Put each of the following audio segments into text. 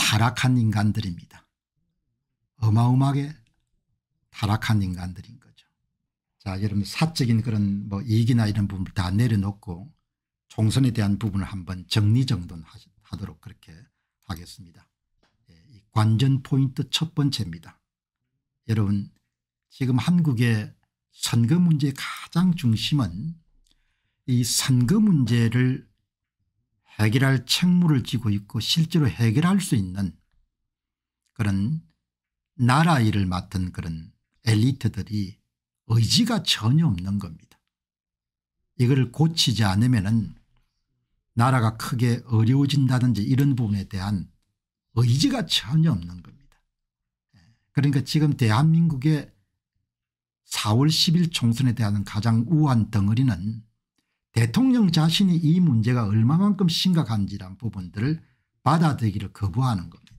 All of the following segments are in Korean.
타락한 인간들입니다. 어마어마하게 타락한 인간들인 거죠. 자 여러분 사적인 그런 뭐 이익이나 이런 부분을 다 내려놓고 총선에 대한 부분을 한번 정리정돈하도록 그렇게 하겠습니다. 예, 관전 포인트 첫 번째입니다. 여러분 지금 한국의 선거 문제 가장 중심은 이 선거 문제를 해결할 책무를 지고 있고 실제로 해결할 수 있는 그런 나라 일을 맡은 그런 엘리트들이 의지가 전혀 없는 겁니다. 이걸 고치지 않으면 나라가 크게 어려워진다든지 이런 부분에 대한 의지가 전혀 없는 겁니다. 예. 그러니까 지금 대한민국의 4월 10일 총선에 대한 가장 우한 덩어리는 대통령 자신이 이 문제가 얼마만큼 심각한지란 부분들을 받아들이기를 거부하는 겁니다.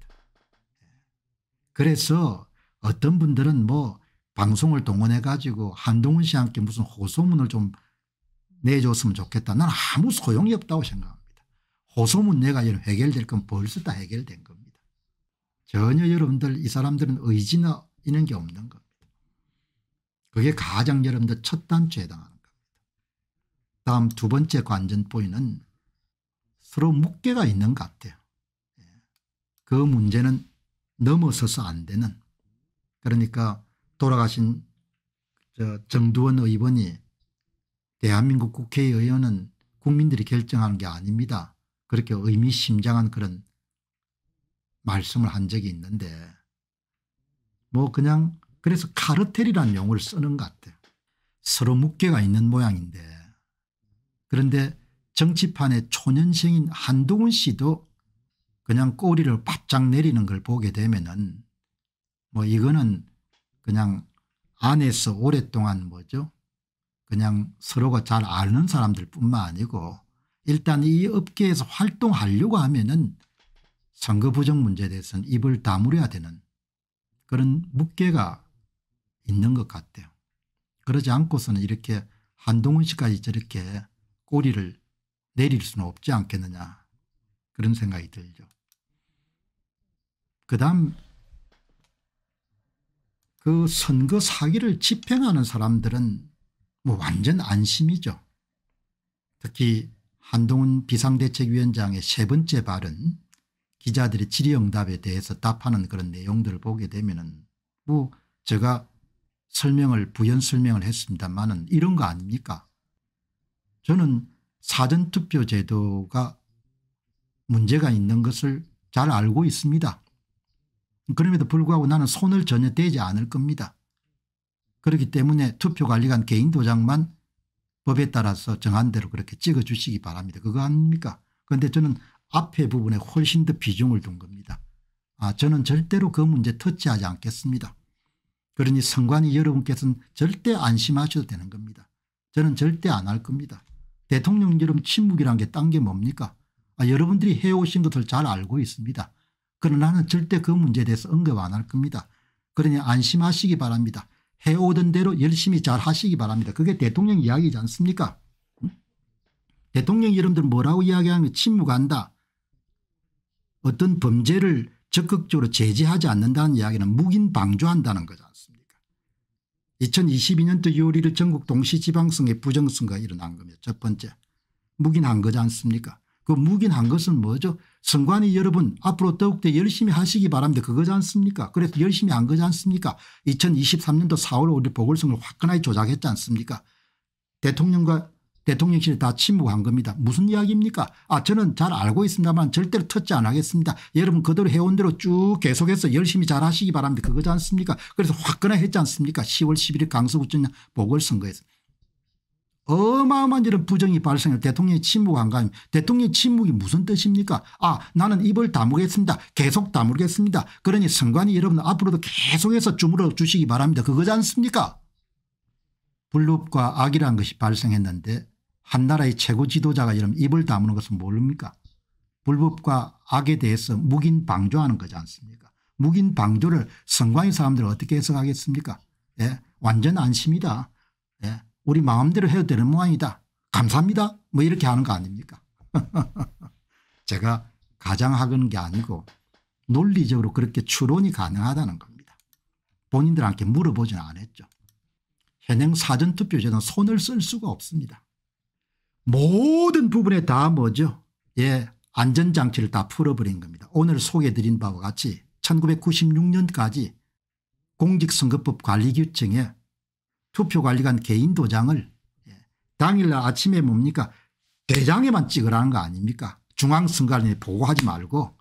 그래서 어떤 분들은 뭐 방송을 동원해 가지고 한동훈 씨와 함께 무슨 호소문을 좀 내줬으면 좋겠다. 나는 아무 소용이 없다고 생각합니다. 호소문 내가 해결될 건 벌써 다 해결된 겁니다. 전혀 여러분들 이 사람들은 의지나 이런 게 없는 겁니다. 그게 가장 여러분들 첫 단추에 해당하는 다음 두 번째 관전 포인트는 서로 묶계가 있는 것 같아요. 예. 그 문제는 넘어서서 안 되는 그러니까 돌아가신 정두원 의원이 대한민국 국회의원은 국민들이 결정하는 게 아닙니다. 그렇게 의미심장한 그런 말씀을 한 적이 있는데 뭐 그냥 그래서 카르텔이라는 용어를 쓰는 것 같아요. 서로 묶계가 있는 모양인데 그런데 정치판의 초년생인 한동훈 씨도 그냥 꼬리를 바짝 내리는 걸 보게 되면은 뭐 이거는 그냥 안에서 오랫동안 뭐죠 그냥 서로가 잘 아는 사람들 뿐만 아니고 일단 이 업계에서 활동하려고 하면은 선거 부정 문제에 대해서는 입을 다물어야 되는 그런 무게가 있는 것 같아요. 그러지 않고서는 이렇게 한동훈 씨까지 저렇게 꼬리를 내릴 수는 없지 않겠느냐 그런 생각이 들죠. 그 다음 그 선거 사기를 집행하는 사람들은 뭐 완전 안심이죠. 특히 한동훈 비상대책위원장의 세 번째 발언 기자들의 질의응답에 대해서 답하는 그런 내용들을 보게 되면 은뭐 제가 설명을 부연 설명을 했습니다만은 이런 거 아닙니까 저는 사전투표 제도가 문제가 있는 것을 잘 알고 있습니다. 그럼에도 불구하고 나는 손을 전혀 대지 않을 겁니다. 그렇기 때문에 투표관리관 개인도장만 법에 따라서 정한 대로 그렇게 찍어주시기 바랍니다. 그거 아닙니까? 그런데 저는 앞에 부분에 훨씬 더 비중을 둔 겁니다. 아 저는 절대로 그 문제 터치하지 않겠습니다. 그러니 선관위 여러분께서는 절대 안심하셔도 되는 겁니다. 저는 절대 안 할 겁니다. 대통령처럼 침묵이란 게딴 게 뭡니까? 아, 여러분들이 해오신 것을 잘 알고 있습니다. 그러나 나는 절대 그 문제에 대해서 언급 안 할 겁니다. 그러니 안심하시기 바랍니다. 해오던 대로 열심히 잘 하시기 바랍니다. 그게 대통령 이야기지 않습니까? 대통령 여러분들 뭐라고 이야기하면 침묵한다. 어떤 범죄를 적극적으로 제지하지 않는다는 이야기는 묵인 방조한다는 거지 않습니까? 2022년도 6월일일 전국 동시지방성의 부정선거가 일어난 겁니다. 첫 번째 묵인한 거지 않습니까 그 묵인한 것은 뭐죠 선관위 여러분 앞으로 더욱더 열심히 하시기 바랍니다. 그거지 않습니까 그래서 열심히 한 거지 않습니까 2023년도 4월 5일 보궐선거를 화끈하게 조작했지 않습니까 대통령과 대통령실에다 침묵한 겁니다. 무슨 이야기입니까 아 저는 잘 알고 있습니다만 절대로 터치 안 하겠습니다. 여러분 그대로 해온 대로 쭉 계속해서 열심히 잘 하시기 바랍니다. 그거지 않습니까 그래서 화끈해했지 않습니까 10월 11일 강서구청 장 보궐선거에서. 어마어마한 이런 부정이 발생해 대통령이 침묵한 거 아닙니까 대통령의 침묵이 무슨 뜻입니까 아 나는 입을 다물겠습니다 계속 다물겠습니다 그러니 선관위 여러분 앞으로도 계속해서 주물어 주시기 바랍니다 그거지 않습니까 불법과 악이라는 것이 발생했는데 한 나라의 최고 지도자가 이런 입을 다무는 것은 모릅니까 불법과 악에 대해서 묵인 방조하는 거지 않습니까 묵인 방조를 성관인 사람들은 어떻게 해석하겠습니까 예, 완전 안심이다 예, 우리 마음대로 해도 되는 모양이다 감사합니다 뭐 이렇게 하는 거 아닙니까 제가 가장하는 게 아니고 논리적으로 그렇게 추론이 가능하다는 겁니다. 본인들한테 물어보지는 않았죠. 현행 사전투표제는 손을 쓸 수가 없습니다. 모든 부분에 다 뭐죠 예 안전장치를 다 풀어버린 겁니다. 오늘 소개드린 바와 같이 1996년까지 공직선거법 관리규칙에 투표관리관 개인 도장을 예, 당일날 아침에 뭡니까 대장에만 찍으라는 거 아닙니까 중앙선관위에 보고하지 말고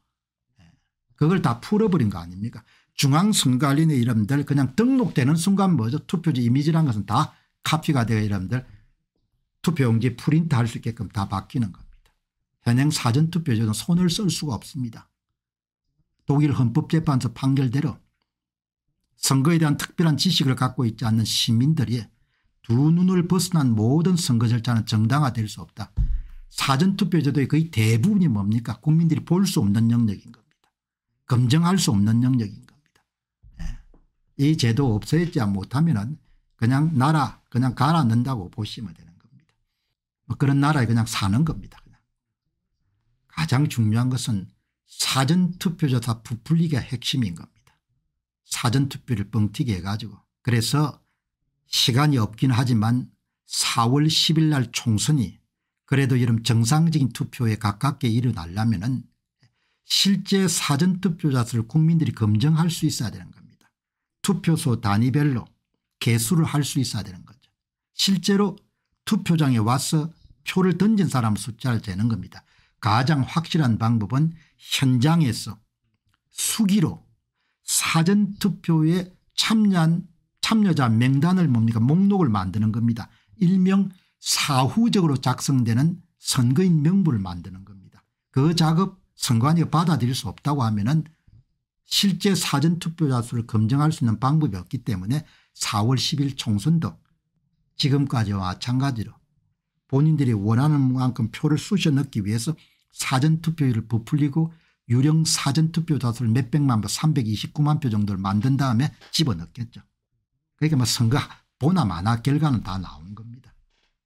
예, 그걸 다 풀어버린 거 아닙니까 중앙선관위의 이름들 그냥 등록되는 순간 뭐죠 투표지 이미지란 것은 다 카피가 되어 이름들 투표용지 프린트할 수 있게끔 다 바뀌는 겁니다. 현행 사전투표제는 손을 쓸 수가 없습니다. 독일 헌법재판소 판결대로 선거에 대한 특별한 지식을 갖고 있지 않는 시민들이 두 눈을 벗어난 모든 선거 절차는 정당화될 수 없다. 사전투표제도의 거의 대부분이 뭡니까 국민들이 볼 수 없는 영역인 겁니다. 검증할 수 없는 영역인 겁니다. 네. 이 제도 없어지지 못하면 은 그냥 나라 그냥 갈아 앉는다고 보시면 되는 뭐 그런 나라에 그냥 사는 겁니다. 그냥. 가장 중요한 것은 사전투표조사 부풀리기가 핵심인 겁니다. 사전투표를 뻥튀기 해가지고 그래서 시간이 없긴 하지만 4월 10일 날 총선이 그래도 이런 정상적인 투표에 가깝게 일어나려면 은 실제 사전투표자수를 국민들이 검증할 수 있어야 되는 겁니다. 투표소 단위별로 개수를 할 수 있어야 되는 거죠. 실제로 투표장에 와서 표를 던진 사람 숫자를 재는 겁니다. 가장 확실한 방법은 현장에서 수기로 사전투표에 참여한 참여자 명단을 뭡니까 목록을 만드는 겁니다. 일명 사후적으로 작성되는 선거인 명부를 만드는 겁니다. 그 작업 선관위가 받아들일 수 없다고 하면 은 실제 사전투표자 수를 검증할 수 있는 방법이 없기 때문에 4월 10일 총선도 지금까지와 마찬가지로 본인들이 원하는 만큼 표를 쑤셔 넣기 위해서 사전투표율을 부풀리고 유령 사전투표 자수를 몇백만 표 329만 표 정도를 만든 다음에 집어넣겠죠. 그러니까 뭐 선거 보나 마나 결과는 다 나온 겁니다.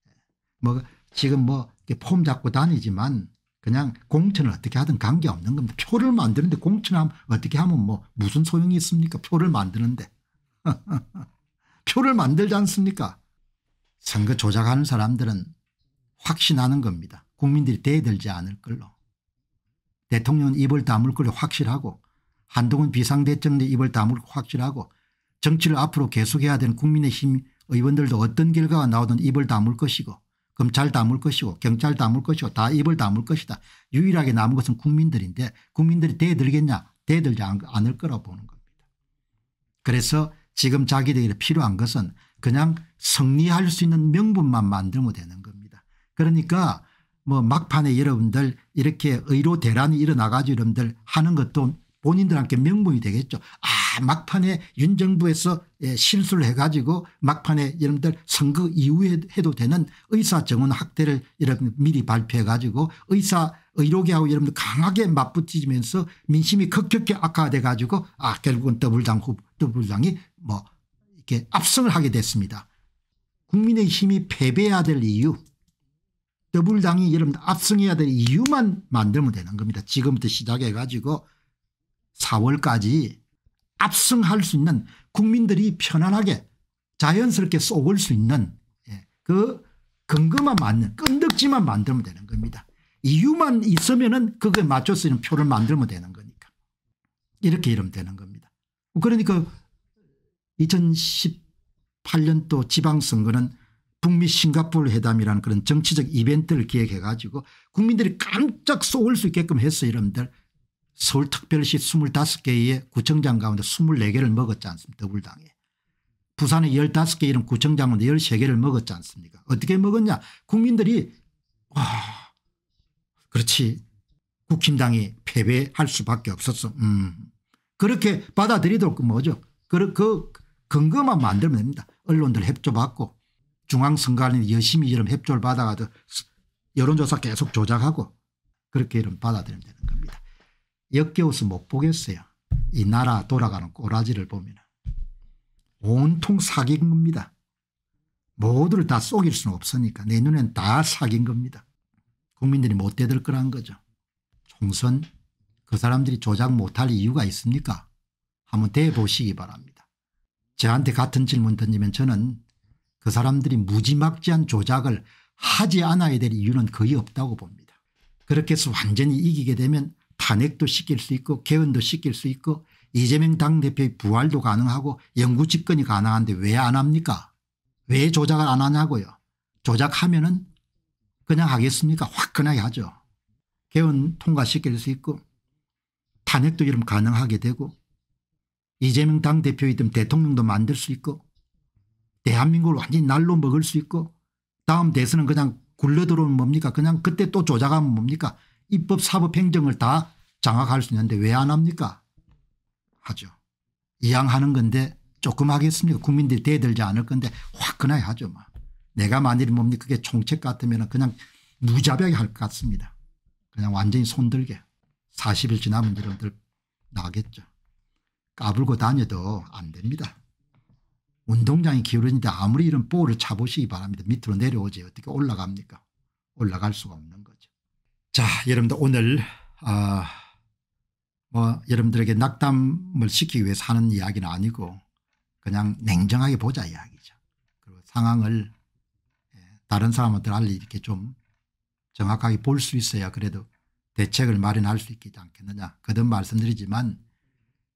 예. 뭐 지금 뭐 폼 잡고 다니지만 그냥 공천을 어떻게 하든 관계없는 겁니다. 표를 만드는데 공천하 어떻게 하면 뭐 무슨 소용이 있습니까 표를 만드는데. 표를 만들지 않습니까 선거 조작하는 사람들은 확신하는 겁니다. 국민들이 대들지 않을 걸로. 대통령은 입을 다물 걸로 확실하고 한동훈 비상대책리 입을 다물 고 확실하고 정치를 앞으로 계속해야 되는 국민의힘 의원들도 어떤 결과가 나오든 입을 다물 것이고 검찰 다물 것이고 경찰 다물 것이고 다 입을 다물 것이다. 유일하게 남은 것은 국민들인데 국민들이 대들겠냐 대들지 않을 거라고 보는 겁니다. 그래서 지금 자기들이 필요한 것은 그냥 승리할 수 있는 명분만 만들면 되는 겁니다. 그러니까 뭐 막판에 여러분들 이렇게 의료 대란이 일어나가지고 여러분들 하는 것도 본인들한테 명분이 되겠죠. 아 막판에 윤 정부에서 예, 실수를 해가지고 막판에 여러분들 선거 이후에 해도 되는 의사 정원 확대를 여러분 미리 발표해가지고 의사 의료계하고 여러분들 강하게 맞붙이면서 민심이 급격히 악화돼 가지고 아 결국은 더블당 후 더블당이 뭐 이렇게 압승을 하게 됐습니다. 국민의 힘이 패배해야 될 이유 더불당이 여러분 압승해야 될 이유만 만들면 되는 겁니다. 지금부터 시작해 가지고 4월까지 압승할 수 있는 국민들이 편안하게 자연스럽게 쏘을 수 있는 예, 그 근거만 맞는 끈덕지만 만들면 되는 겁니다. 이유만 있으면 은 그거에 맞춰서 이런 표를 만들면 되는 거니까 이렇게 이러면 되는 겁니다. 그러니까 2018년도 지방선거는 북미 싱가포르 회담이라는 그런 정치적 이벤트를 기획해 가지고 국민들이 깜짝 쏘을 수 있게끔 했어요 여러분들. 서울특별시 25개의 구청장 가운데 24개를 먹었지 않습니까 더불당에. 부산에 15개 이런 구청장 가운데 13개를 먹었지 않습니까 어떻게 먹었냐 국민들이 와 그렇지 국힘당이 패배할 수밖에 없었어 음. 그렇게 받아들이도록 뭐 뭐죠 그, 그 근거만 만들면 됩니다. 언론들 협조받고 중앙선관위 열심히 이런 협조를 받아가도 여론조사 계속 조작하고 그렇게 이런 받아들이면 되는 겁니다. 역겨워서 못 보겠어요. 이 나라 돌아가는 꼬라지를 보면 온통 사기인 겁니다. 모두를 다 속일 수는 없으니까 내 눈엔 다 사기인 겁니다. 국민들이 못 대들 거란 거죠. 총선 그 사람들이 조작 못할 이유가 있습니까? 한번 대보시기 바랍니다. 저한테 같은 질문 던지면 저는 그 사람들이 무지막지한 조작을 하지 않아야 될 이유는 거의 없다고 봅니다. 그렇게 해서 완전히 이기게 되면 탄핵도 시킬 수 있고 개헌도 시킬 수 있고 이재명 당대표의 부활도 가능하고 영구 집권이 가능한데 왜 안 합니까 왜 조작을 안 하냐고요 조작하면 은 그냥 하겠습니까 화끈하게 하죠 개헌 통과시킬 수 있고 탄핵도 이름 가능하게 되고 이재명 당대표이든 대통령도 만들 수 있고 대한민국을 완전히 날로 먹을 수 있고 다음 대선은 그냥 굴러들어오면 뭡니까 그냥 그때 또 조작하면 뭡니까 입법 사법 행정을 다 장악할 수 있는데 왜 안 합니까 하죠. 이양 하는 건데 조금 하겠습니까 국민들이 대들지 않을 건데 화끈하게 하죠. 뭐. 내가 만일 뭡니까 그게 총책 같으면 그냥 무자비하게 할 것 같습니다. 그냥 완전히 손들게 40일 지나면 여러분들 나겠죠. 까불고 다녀도 안 됩니다. 운동장이 기울어진데 아무리 이런 볼을 차보시기 바랍니다. 밑으로 내려오지 어떻게 올라갑니까? 올라갈 수가 없는 거죠. 자 여러분들 오늘 아, 뭐 여러분들에게 낙담을 시키기 위해서 하는 이야기는 아니고 그냥 냉정하게 보자 이야기죠. 그리고 상황을 예, 다른 사람한테 이렇게 좀 정확하게 볼 수 있어야 그래도 대책을 마련할 수 있겠지 않겠느냐. 거듭 말씀드리지만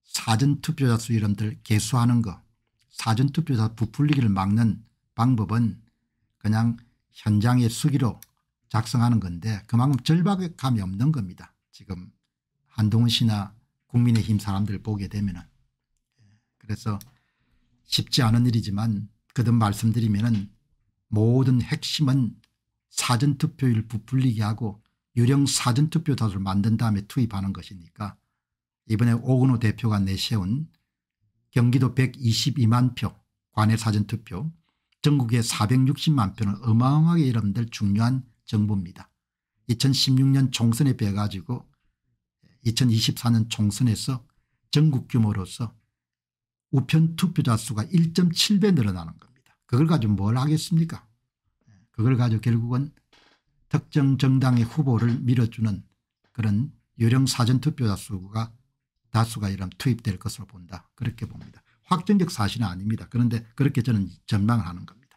사전투표자 수 이름들 개수하는 거 사전투표에 부풀리기를 막는 방법은 그냥 현장의 수기로 작성하는 건데 그만큼 절박감이 없는 겁니다. 지금 한동훈 씨나 국민의힘 사람들 보게 되면은 그래서 쉽지 않은 일이지만 그듭 말씀드리면은 모든 핵심은 사전투표율 부풀리기 하고 유령 사전투표다수를 만든 다음에 투입하는 것이니까 이번에 오근호 대표가 내세운 경기도 122만 표관외 사전투표 전국에 460만 표는 어마어마하게 여러분들 중요한 정보입니다. 2016년 총선에 빼가지고 2024년 총선에서 전국 규모로서 우편 투표자 수가 1.7배 늘어나는 겁니다. 그걸 가지고 뭘 하겠습니까 그걸 가지고 결국은 특정 정당의 후보를 밀어주는 그런 유령 사전투표자 수가 다수가 이런 투입될 것으로 본다. 그렇게 봅니다. 확정적 사실은 아닙니다. 그런데 그렇게 저는 전망을 하는 겁니다.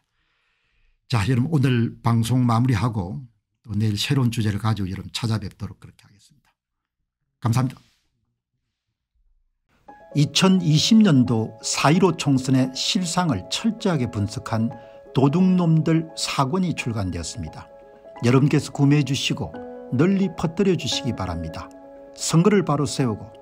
자 여러분 오늘 방송 마무리하고 또 내일 새로운 주제를 가지고 여러분 찾아뵙도록 그렇게 하겠습니다. 감사합니다. 2020년도 4.15 총선의 실상을 철저하게 분석한 도둑놈들 사권이 출간되었습니다. 여러분께서 구매해 주시고 널리 퍼뜨려 주시기 바랍니다. 선거를 바로 세우고